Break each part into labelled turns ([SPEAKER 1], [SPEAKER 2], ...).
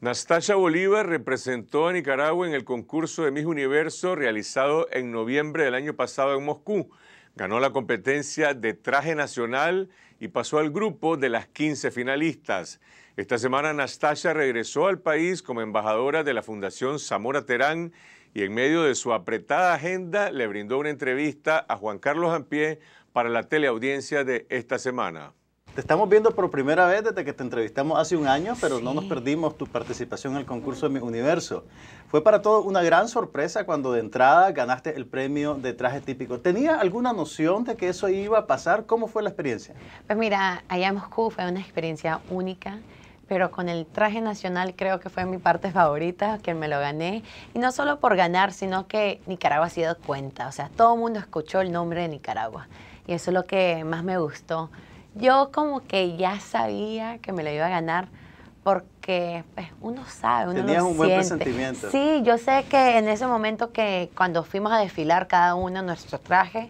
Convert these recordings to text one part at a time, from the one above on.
[SPEAKER 1] Nastasha Bolívar representó a Nicaragua en el concurso de Miss Universo realizado en noviembre del año pasado en Moscú. Ganó la competencia de traje nacional y pasó al grupo de las 15 finalistas. Esta semana Nastasha regresó al país como embajadora de la Fundación Zamora Terán y en medio de su apretada agenda le brindó una entrevista a Juan Carlos Ampié para la teleaudiencia de esta semana. Te estamos viendo por primera vez desde que te entrevistamos hace un año, pero no nos perdimos tu participación en el concurso de Mi Universo. Fue para todos una gran sorpresa cuando de entrada ganaste el premio de traje típico. ¿Tenías alguna noción de que eso iba a pasar? ¿Cómo fue la experiencia?
[SPEAKER 2] Pues mira, allá en Moscú fue una experiencia única pero con el traje nacional creo que fue mi parte favorita, que me lo gané. Y no solo por ganar, sino que Nicaragua se dio cuenta. O sea, todo el mundo escuchó el nombre de Nicaragua. Y eso es lo que más me gustó. Yo como que ya sabía que me lo iba a ganar porque pues, uno sabe, uno Tenías un buen presentimiento. Sí, yo sé que en ese momento que cuando fuimos a desfilar cada uno nuestro traje,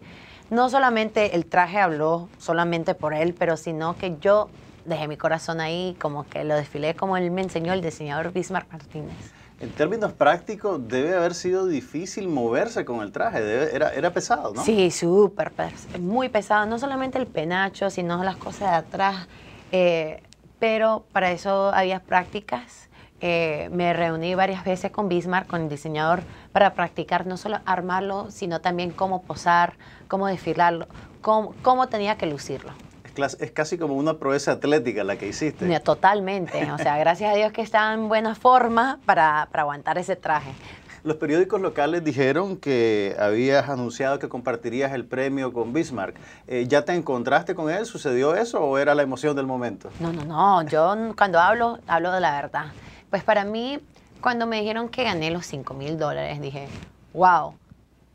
[SPEAKER 2] no solamente el traje habló solamente por él, pero sino que yo dejé mi corazón ahí, como que lo desfilé como él me enseñó el diseñador Bismarck Martínez.
[SPEAKER 1] En términos prácticos, debe haber sido difícil moverse con el traje, era, era, pesado, ¿no? Sí, súper,
[SPEAKER 2] muy pesado, no solamente el penacho, sino las cosas de atrás, eh, pero para eso había prácticas. Eh, me reuní varias veces con Bismarck, con el diseñador, para practicar no solo armarlo, sino también cómo posar, cómo desfilarlo, cómo tenía que lucirlo
[SPEAKER 1] es casi como una proeza atlética la que hiciste. Totalmente, o sea,
[SPEAKER 2] gracias a Dios que está en buena forma para, para aguantar ese traje.
[SPEAKER 1] Los periódicos locales dijeron que habías anunciado que compartirías el premio con Bismarck. Eh, ¿Ya te encontraste con él? ¿Sucedió eso o era la emoción del momento?
[SPEAKER 2] No, no, no. Yo cuando hablo, hablo de la verdad. Pues para mí, cuando me dijeron que gané los 5 mil dólares, dije, wow,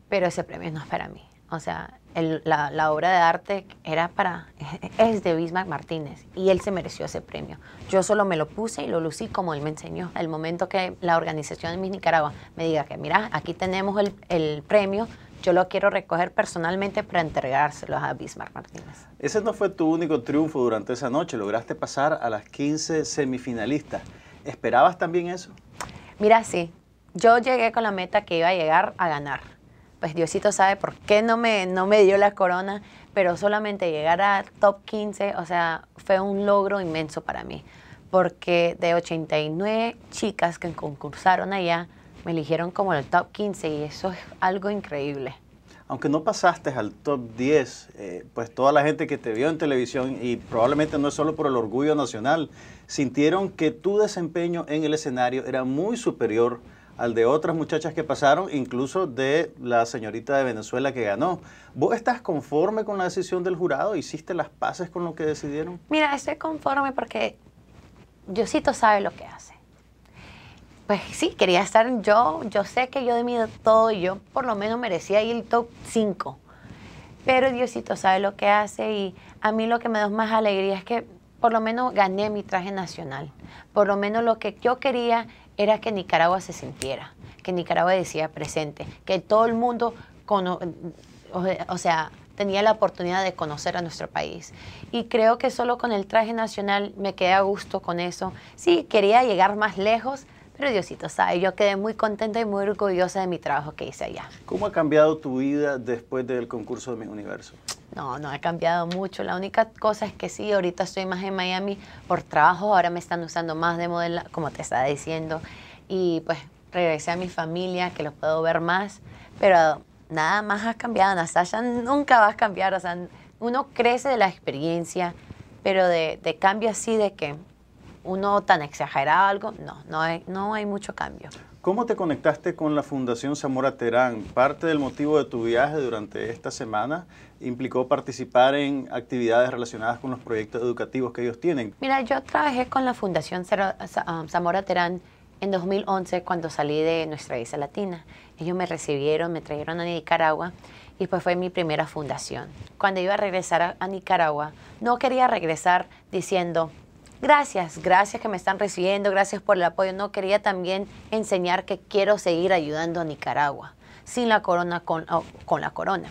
[SPEAKER 2] pero ese premio no es para mí. O sea, la, obra de arte era para, es de Bismarck Martínez y él se mereció ese premio. Yo solo me lo puse y lo lucí como él me enseñó. El momento que la organización de Miss Nicaragua me diga que, mira, aquí tenemos el, premio, yo lo quiero recoger personalmente para entregárselo a Bismarck Martínez.
[SPEAKER 1] Ese no fue tu único triunfo durante esa noche, lograste pasar a las 15 semifinalistas. ¿Esperabas también eso?
[SPEAKER 2] Mira, sí, yo llegué con la meta que iba a llegar a ganar pues Diosito sabe por qué no me, no me dio la corona, pero solamente llegar a top 15, o sea, fue un logro inmenso para mí, porque de 89 chicas que concursaron allá, me eligieron como el top 15 y eso es algo increíble.
[SPEAKER 1] Aunque no pasaste al top 10, eh, pues toda la gente que te vio en televisión, y probablemente no es solo por el orgullo nacional, sintieron que tu desempeño en el escenario era muy superior al de otras muchachas que pasaron, incluso de la señorita de Venezuela que ganó. ¿Vos estás conforme con la decisión del jurado? ¿Hiciste las paces con lo que decidieron?
[SPEAKER 2] Mira, estoy conforme porque Diosito sabe lo que hace. Pues sí, quería estar yo, yo sé que yo de mi todo, yo por lo menos merecía ir el top 5. Pero Diosito sabe lo que hace y a mí lo que me da más alegría es que por lo menos gané mi traje nacional. Por lo menos lo que yo quería era que Nicaragua se sintiera, que Nicaragua decía presente, que todo el mundo, o sea, tenía la oportunidad de conocer a nuestro país. Y creo que solo con el traje nacional me quedé a gusto con eso. Sí, quería llegar más lejos, pero Diosito sabe, yo quedé muy contenta y muy orgullosa de mi trabajo que hice
[SPEAKER 1] allá. ¿Cómo ha cambiado tu vida después del concurso de Mis Universos?
[SPEAKER 2] No, no ha cambiado mucho. La única cosa es que sí, ahorita estoy más en Miami por trabajo, ahora me están usando más de modelo, como te estaba diciendo, y pues regresé a mi familia, que los puedo ver más, pero nada más ha cambiado, Anastasia nunca vas a cambiar, o sea, uno crece de la experiencia, pero de, cambio así de que uno tan exagerado algo, no, no hay mucho cambio.
[SPEAKER 1] ¿Cómo te conectaste con la Fundación Zamora Terán? Parte del motivo de tu viaje durante esta semana implicó participar en actividades relacionadas con los proyectos educativos que ellos tienen.
[SPEAKER 2] Mira, yo trabajé con la Fundación ah, Zamora Terán en 2011 cuando salí de nuestra isla latina. Ellos me recibieron, me trajeron a Nicaragua y pues fue mi primera fundación. Cuando iba a regresar a, Nicaragua, no quería regresar diciendo, Gracias, gracias que me están recibiendo, gracias por el apoyo. No quería también enseñar que quiero seguir ayudando a Nicaragua, sin la corona, con, con la corona.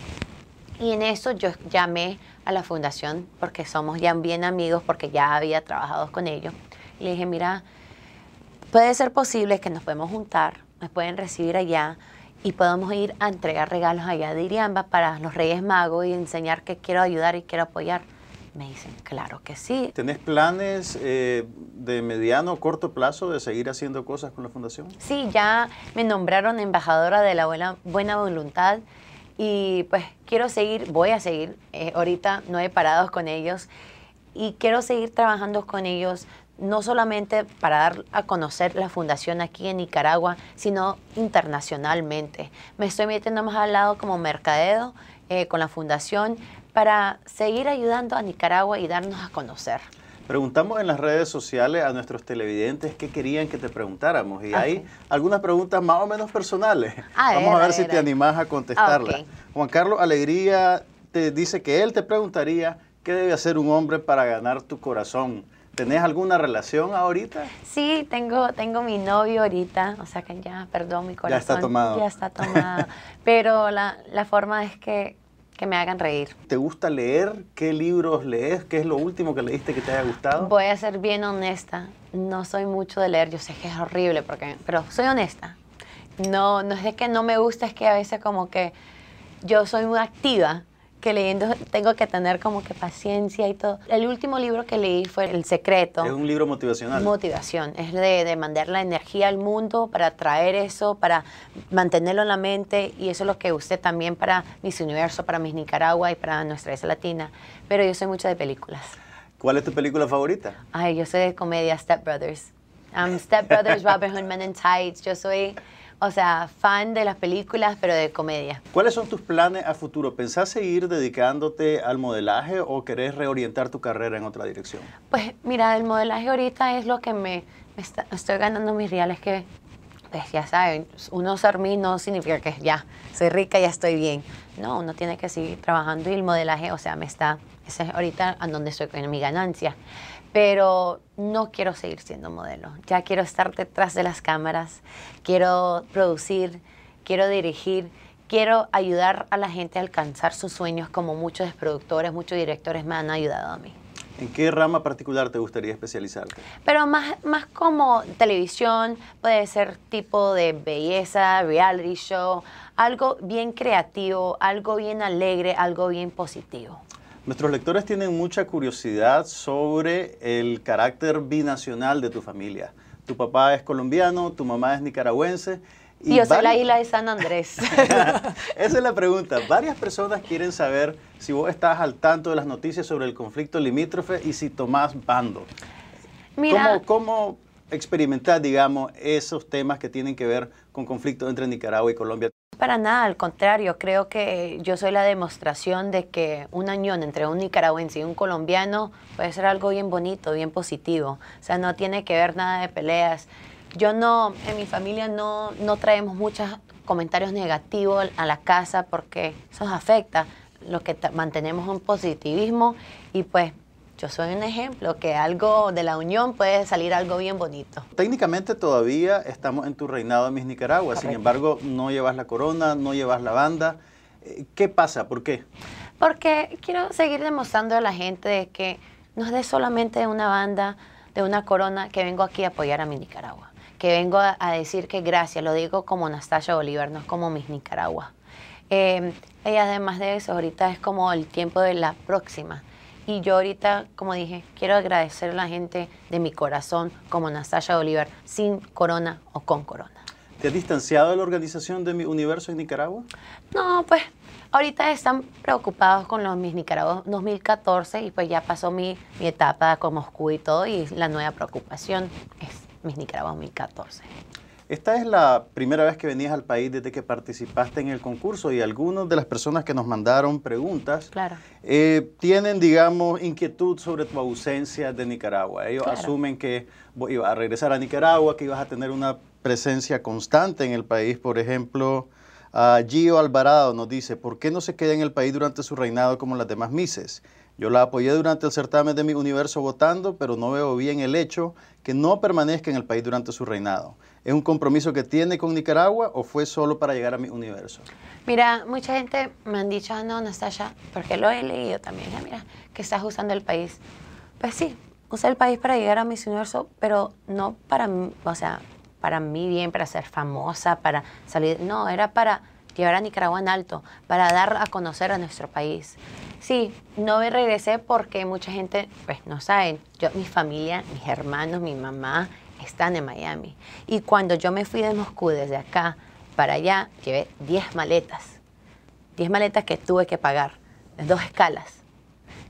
[SPEAKER 2] Y en eso yo llamé a la fundación, porque somos ya bien amigos, porque ya había trabajado con ellos. Y le dije, mira, puede ser posible que nos podemos juntar, me pueden recibir allá y podemos ir a entregar regalos allá de Iriamba para los Reyes Magos y enseñar que quiero ayudar y quiero apoyar.
[SPEAKER 1] Me dicen, claro que sí. ¿Tenés planes eh, de mediano o corto plazo de seguir haciendo cosas con la fundación?
[SPEAKER 2] Sí, ya me nombraron embajadora de la buena, buena voluntad y pues quiero seguir, voy a seguir, eh, ahorita no he parado con ellos y quiero seguir trabajando con ellos no solamente para dar a conocer la fundación aquí en Nicaragua, sino internacionalmente. Me estoy metiendo más al lado como mercadeo eh, con la fundación para seguir ayudando a Nicaragua y darnos a conocer.
[SPEAKER 1] Preguntamos en las redes sociales a nuestros televidentes qué querían que te preguntáramos y hay algunas preguntas más o menos personales. Vamos a ver si te animás a contestarlas. Juan Carlos Alegría te dice que él te preguntaría qué debe hacer un hombre para ganar tu corazón. ¿Tenés alguna relación ahorita?
[SPEAKER 2] Sí, tengo, tengo mi novio ahorita, o sea que ya, perdón, mi corazón. Ya está tomado. Ya está Pero la, la forma es que que me hagan reír.
[SPEAKER 1] ¿Te gusta leer? ¿Qué libros lees? ¿Qué es lo último que leíste que te haya gustado?
[SPEAKER 2] Voy a ser bien honesta. No soy mucho de leer. Yo sé que es horrible, porque, pero soy honesta. No, no es de que no me gusta, es que a veces como que yo soy muy activa que leyendo tengo que tener como que paciencia y todo. El último libro que leí fue El Secreto. Es un
[SPEAKER 1] libro motivacional. Motivación,
[SPEAKER 2] es de, mandar la energía al mundo para traer eso, para mantenerlo en la mente y eso es lo que usé también para Mis Universo, para Mis Nicaragua y para nuestra isla latina. Pero yo soy mucho de películas.
[SPEAKER 1] ¿Cuál es tu película favorita?
[SPEAKER 2] Ay, yo soy de comedia Step Brothers.
[SPEAKER 1] Step Brothers,
[SPEAKER 2] Robin Hood, Men in Tights. Yo soy o sea, fan de las películas, pero de comedia.
[SPEAKER 1] ¿Cuáles son tus planes a futuro? ¿Pensás seguir dedicándote al modelaje o querés reorientar tu carrera en otra dirección?
[SPEAKER 2] Pues mira, el modelaje ahorita es lo que me, está, estoy ganando mis reales que, pues ya saben, uno ser no significa que ya, soy rica, ya estoy bien. No, uno tiene que seguir trabajando y el modelaje, o sea, me está, ese es ahorita en donde estoy con mi ganancia pero no quiero seguir siendo modelo. Ya quiero estar detrás de las cámaras, quiero producir, quiero dirigir, quiero ayudar a la gente a alcanzar sus sueños como muchos productores, muchos directores me han ayudado a mí.
[SPEAKER 1] ¿En qué rama particular te gustaría especializarte?
[SPEAKER 2] Pero más, más como televisión, puede ser tipo de belleza, reality show, algo bien creativo, algo bien alegre, algo bien positivo.
[SPEAKER 1] Nuestros lectores tienen mucha curiosidad sobre el carácter binacional de tu familia. Tu papá es colombiano, tu mamá es nicaragüense. Y yo soy la
[SPEAKER 2] isla de San Andrés. Esa
[SPEAKER 1] es la pregunta. Varias personas quieren saber si vos estás al tanto de las noticias sobre el conflicto limítrofe y si tomás bando. Mira, ¿Cómo, cómo experimentar, digamos, esos temas que tienen que ver con conflicto entre Nicaragua y Colombia? para
[SPEAKER 2] nada, al contrario, creo que yo soy la demostración de que un año entre un nicaragüense y un colombiano puede ser algo bien bonito, bien positivo. O sea, no tiene que ver nada de peleas. Yo no, en mi familia no, no traemos muchos comentarios negativos a la casa porque eso nos afecta. Lo que mantenemos un positivismo y pues yo soy un ejemplo que algo de la unión puede salir algo bien bonito.
[SPEAKER 1] Técnicamente todavía estamos en tu reinado de Miss Nicaragua, sin embargo no llevas la corona, no llevas la banda. Eh, ¿Qué pasa? ¿Por qué?
[SPEAKER 2] Porque quiero seguir demostrando a la gente que no es de solamente una banda, de una corona, que vengo aquí a apoyar a mi Nicaragua, que vengo a, decir que gracias, lo digo como Anastasia Bolívar, no es como Miss Nicaragua. Eh, y además de eso, ahorita es como el tiempo de la próxima y yo ahorita, como dije, quiero agradecer a la gente de mi corazón, como Nastasha Oliver, sin corona o con corona.
[SPEAKER 1] ¿Te has distanciado de la organización de Mi Universo en Nicaragua?
[SPEAKER 2] No, pues ahorita están preocupados con los Mis Nicaragua 2014 y pues ya pasó mi, etapa con Moscú y todo y la nueva preocupación es Mis Nicaragua 2014.
[SPEAKER 1] Esta es la primera vez que venías al país desde que participaste en el concurso y algunas de las personas que nos mandaron preguntas eh, tienen, digamos, inquietud sobre tu ausencia de Nicaragua. Ellos asumen que ibas a regresar a Nicaragua, que ibas a tener una presencia constante en el país, por ejemplo. Ah, Gio Alvarado nos dice, ¿por qué no se queda en el país durante su reinado como las demás Mises? Yo la apoyé durante el certamen de mi universo votando, pero no veo bien el hecho que no permanezca en el país durante su reinado. ¿Es un compromiso que tiene con Nicaragua o fue solo para llegar a mi universo?
[SPEAKER 2] Mira, mucha gente me han dicho, ah, no, Natasha, porque lo he leído también, ah, mira, que estás usando el país. Pues sí, usé el país para llegar a mi universo, pero no para, o sea, para mí bien, para ser famosa, para salir, no, era para llevar a Nicaragua en alto, para dar a conocer a nuestro país. Sí, no me regresé porque mucha gente, pues no sabe, yo, mi familia, mis hermanos, mi mamá están en Miami. Y cuando yo me fui de Moscú, desde acá para allá, llevé 10 maletas. 10 maletas que tuve que pagar, en dos escalas.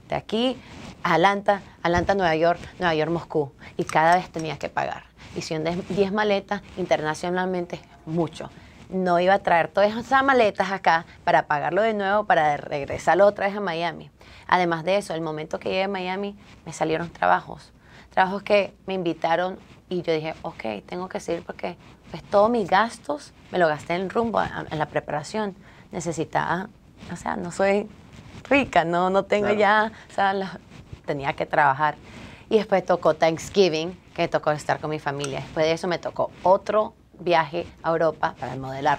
[SPEAKER 2] De aquí a Atlanta, Atlanta, Nueva York, Nueva York, Moscú. Y cada vez tenía que pagar. Y son 10 maletas internacionalmente, mucho no iba a traer todas esas maletas acá para pagarlo de nuevo, para regresar otra vez a Miami. Además de eso, el momento que llegué a Miami me salieron trabajos, trabajos que me invitaron y yo dije, ok, tengo que seguir porque pues todos mis gastos me lo gasté en rumbo, en la preparación. Necesitaba, o sea, no soy rica, no, no tengo ya, o sea, tenía que trabajar. Y después tocó Thanksgiving, que tocó estar con mi familia. Después de eso me tocó otro viaje a Europa para modelar.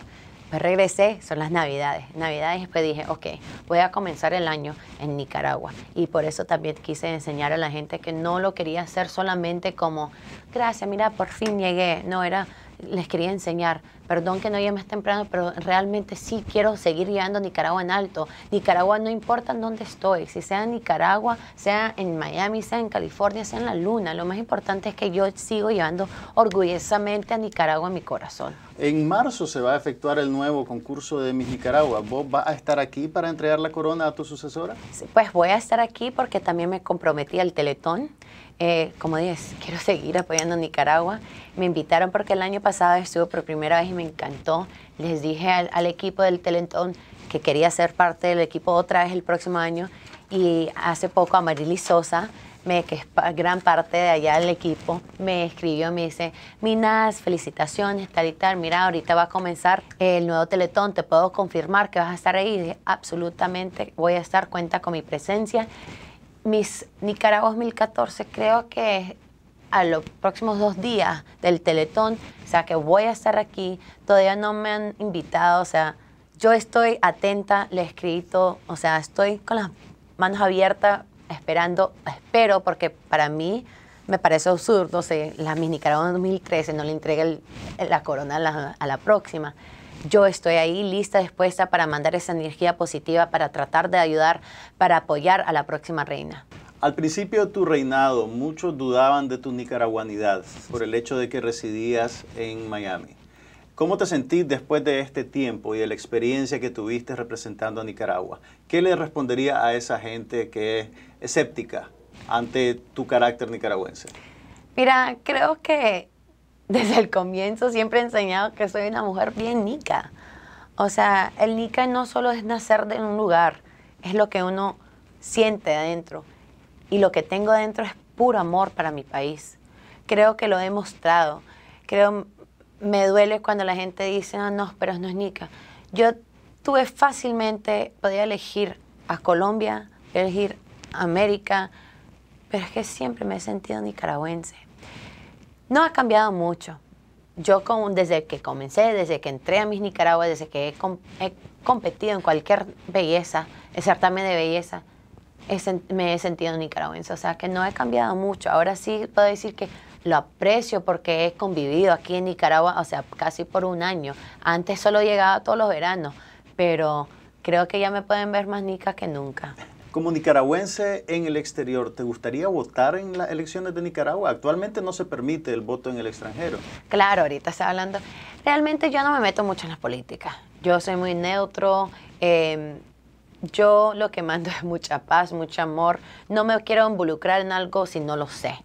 [SPEAKER 2] Pues regresé, son las navidades. Navidades después dije, ok, voy a comenzar el año en Nicaragua. Y por eso también quise enseñar a la gente que no lo quería hacer solamente como, gracias, mira, por fin llegué. No, era les quería enseñar. Perdón que no llegue más temprano, pero realmente sí quiero seguir llevando Nicaragua en alto. Nicaragua no importa dónde estoy, si sea en Nicaragua, sea en Miami, sea en California, sea en la Luna. Lo más importante es que yo sigo llevando orgullosamente a Nicaragua en mi corazón.
[SPEAKER 1] En marzo se va a efectuar el nuevo concurso de Miss Nicaragua. ¿Vos vas a estar aquí para entregar la corona a tu sucesora?
[SPEAKER 2] pues voy a estar aquí porque también me comprometí al Teletón. Eh, como dices, quiero seguir apoyando a Nicaragua. Me invitaron porque el año pasado estuve por primera vez y me encantó. Les dije al, equipo del Teletón que quería ser parte del equipo otra vez el próximo año. Y hace poco a Sosa, me, que es gran parte de allá del equipo, me escribió, me dice, Minas, felicitaciones, tal y tal, mira, ahorita va a comenzar el nuevo Teletón, te puedo confirmar que vas a estar ahí. absolutamente, voy a estar, cuenta con mi presencia mis Nicaragua 2014, creo que a los próximos dos días del Teletón, o sea, que voy a estar aquí, todavía no me han invitado, o sea, yo estoy atenta, le he escrito, o sea, estoy con las manos abiertas, esperando, espero, porque para mí me parece absurdo, si sea, la Miss Nicaragua 2013 no le entregué la corona a la próxima yo estoy ahí lista, dispuesta para mandar esa energía positiva, para tratar de ayudar, para apoyar a la próxima reina.
[SPEAKER 1] Al principio de tu reinado, muchos dudaban de tu nicaraguanidad por el hecho de que residías en Miami. ¿Cómo te sentís después de este tiempo y de la experiencia que tuviste representando a Nicaragua? ¿Qué le respondería a esa gente que es escéptica ante tu carácter nicaragüense?
[SPEAKER 2] Mira, creo que desde el comienzo siempre he enseñado que soy una mujer bien nica. O sea, el nica no solo es nacer de un lugar, es lo que uno siente adentro. Y lo que tengo adentro es puro amor para mi país. Creo que lo he demostrado. Creo, me duele cuando la gente dice, no, ah, no, pero no es nica. Yo tuve fácilmente, podía elegir a Colombia, elegir América, pero es que siempre me he sentido nicaragüense. No ha cambiado mucho. Yo con, desde que comencé, desde que entré a Mis Nicaragua, desde que he, competido en cualquier belleza, el certamen de belleza, me he sentido nicaragüense. O sea que no he cambiado mucho. Ahora sí puedo decir que lo aprecio porque he convivido aquí en Nicaragua, o sea, casi por un año. Antes solo llegaba todos los veranos, pero creo que ya me pueden ver más nica que nunca.
[SPEAKER 1] Como nicaragüense en el exterior, ¿te gustaría votar en las elecciones de Nicaragua? Actualmente no se permite el voto en el extranjero.
[SPEAKER 2] Claro, ahorita está hablando. Realmente yo no me meto mucho en las políticas. Yo soy muy neutro. Em, yo lo que mando es mucha paz, mucho amor. No me quiero involucrar en algo si no lo sé.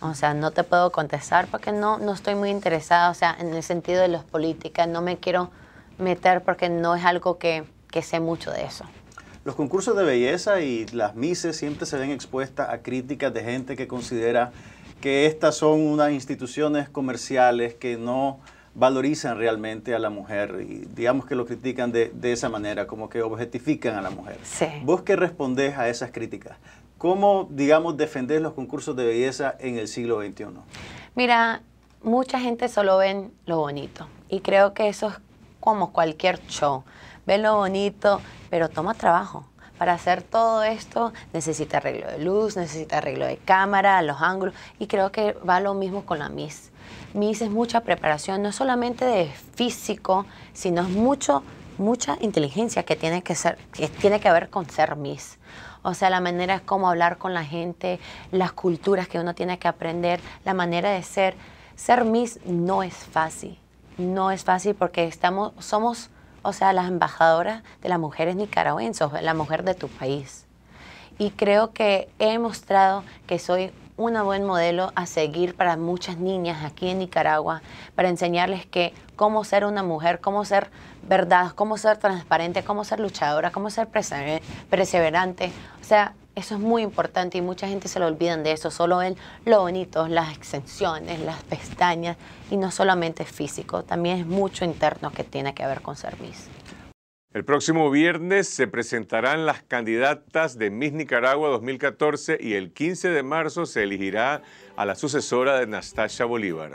[SPEAKER 2] O sea, no te puedo contestar porque no, no estoy muy interesada, o sea, en el sentido de las políticas, no me quiero meter porque no es algo que sé mucho de eso.
[SPEAKER 1] Los concursos de belleza y las mises siempre se ven expuestas a críticas de gente que considera que estas son unas instituciones comerciales que no valorizan realmente a la mujer y digamos que lo critican de, esa manera, como que objetifican a la mujer. ¿Vos qué respondés a esas críticas? ¿Cómo, digamos, defender los concursos de belleza en el siglo XXI?
[SPEAKER 2] Mira, mucha gente solo ven lo bonito y creo que eso es como cualquier show ve lo bonito, pero toma trabajo. Para hacer todo esto necesita arreglo de luz, necesita arreglo de cámara, los ángulos, y creo que va lo mismo con la Miss. Miss es mucha preparación, no solamente de físico, sino es mucho, mucha inteligencia que tiene que, ser, que tiene que ver con ser Miss. O sea, la manera es cómo hablar con la gente, las culturas que uno tiene que aprender, la manera de ser. Ser Miss no es fácil, no es fácil porque estamos, somos o sea, las embajadoras de las mujeres nicaragüenses, la mujer de tu país. Y creo que he mostrado que soy una buen modelo a seguir para muchas niñas aquí en Nicaragua, para enseñarles que cómo ser una mujer, cómo ser verdad, cómo ser transparente, cómo ser luchadora, cómo ser perseverante. O sea, eso es muy importante y mucha gente se lo olvidan de eso. Solo ven lo bonito, las extensiones, las pestañas y no solamente físico, también es mucho interno que tiene que ver con ser
[SPEAKER 1] El próximo viernes se presentarán las candidatas de Miss Nicaragua 2014 y el 15 de marzo se elegirá a la sucesora de Nastasha Bolívar.